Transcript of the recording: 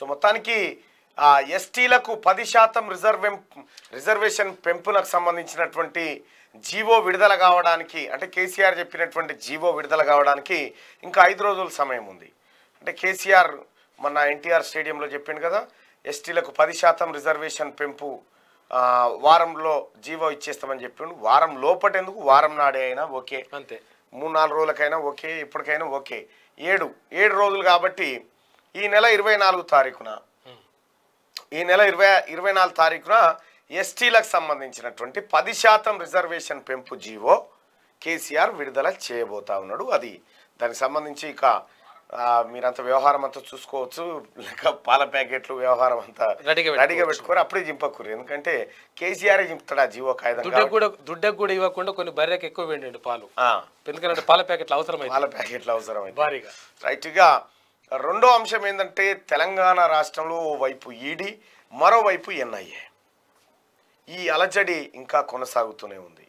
so మొత్తానికి ఎస్టీలకు పది శాతం రిజర్వ్ రిజర్వేషన్ పెంపునకు సంబంధించినటువంటి జీవో విడుదల కావడానికి అంటే కేసీఆర్ చెప్పినటువంటి జీవో విడుదల కావడానికి ఇంకా ఐదు రోజుల సమయం ఉంది అంటే కేసీఆర్ మన ఎన్టీఆర్ స్టేడియంలో చెప్పిండు కదా ఎస్టీలకు పది శాతం రిజర్వేషన్ పెంపు వారంలో జీవో ఇచ్చేస్తామని చెప్పిండు వారం లోపటెందుకు వారం నాడే అయినా ఓకే అంతే మూడు నాలుగు రోజులకైనా ఓకే ఇప్పటికైనా ఓకే ఏడు ఏడు రోజులు కాబట్టి ఈ నెల ఇరవై నాలుగు తారీఖున ఈ నెల ఇరవై ఇరవై నాలుగు తారీఖున ఎస్టీలకు సంబంధించినటువంటి పది శాతం రిజర్వేషన్ పెంపు జీవో కేసీఆర్ విడుదల చేయబోతా ఉన్నాడు అది దానికి సంబంధించి ఇక మీరంత వ్యవహారం అంతా చూసుకోవచ్చు లేక పాల ప్యాకెట్లు వ్యవహారం అంతా రెడీగా పెట్టుకోరు అప్పుడే చింపకూరు ఎందుకంటే కేసీఆర్ చింపుతాడు ఆ జీవో కాయ దుడ్డకు కూడా ఇవ్వకుండా కొన్ని బర్రెకి ఎక్కువ వేయండి పాలు ఎందుకంటే పాల ప్యాకెట్లు అవసరం పాల ప్యాకెట్లు అవసరం రైట్గా రెండో అంశం ఏంటంటే తెలంగాణ రాష్ట్రంలో ఓవైపు ఈడీ మరోవైపు ఎన్ఐఏ ఈ అలజడి ఇంకా కొనసాగుతూనే ఉంది